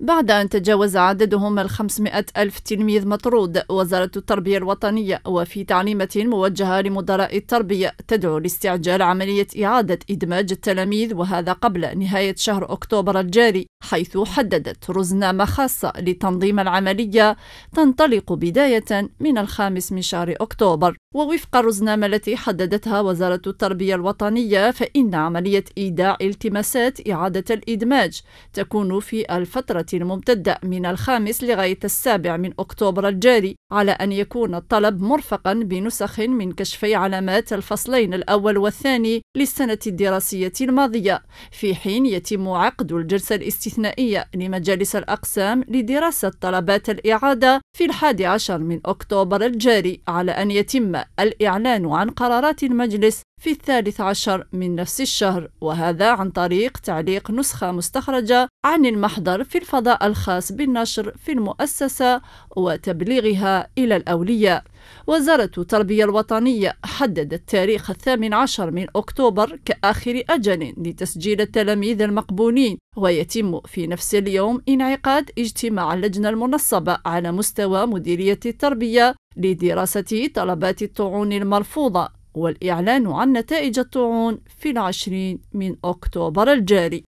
بعد أن تجاوز عددهم الخمسمائة ألف تلميذ مطرود وزارة التربية الوطنية وفي تعليمة موجهة لمدراء التربية تدعو لاستعجال عملية إعادة إدماج التلاميذ وهذا قبل نهاية شهر أكتوبر الجاري حيث حددت رزنامة خاصة لتنظيم العملية تنطلق بداية من الخامس من شهر أكتوبر ووفق الرزنامة التي حددتها وزارة التربية الوطنية فإن عملية إيداع التماسات إعادة الإدماج تكون في الفترة الفترة الممتدة من الخامس لغاية السابع من أكتوبر الجاري على أن يكون الطلب مرفقا بنسخ من كشفي علامات الفصلين الأول والثاني للسنة الدراسية الماضية في حين يتم عقد الجلسة الاستثنائية لمجالس الأقسام لدراسة طلبات الإعادة في الحادي عشر من أكتوبر الجاري على أن يتم الإعلان عن قرارات المجلس في الثالث عشر من نفس الشهر وهذا عن طريق تعليق نسخة مستخرجة عن المحضر في الفضاء الخاص بالنشر في المؤسسة وتبليغها إلى الأولياء وزارة التربية الوطنية حددت تاريخ الثامن عشر من أكتوبر كآخر أجل لتسجيل التلاميذ المقبولين ويتم في نفس اليوم انعقاد اجتماع اللجنة المنصبة على مستوى مديرية التربية لدراسة طلبات الطعون المرفوضة والإعلان عن نتائج الطعون في العشرين من أكتوبر الجاري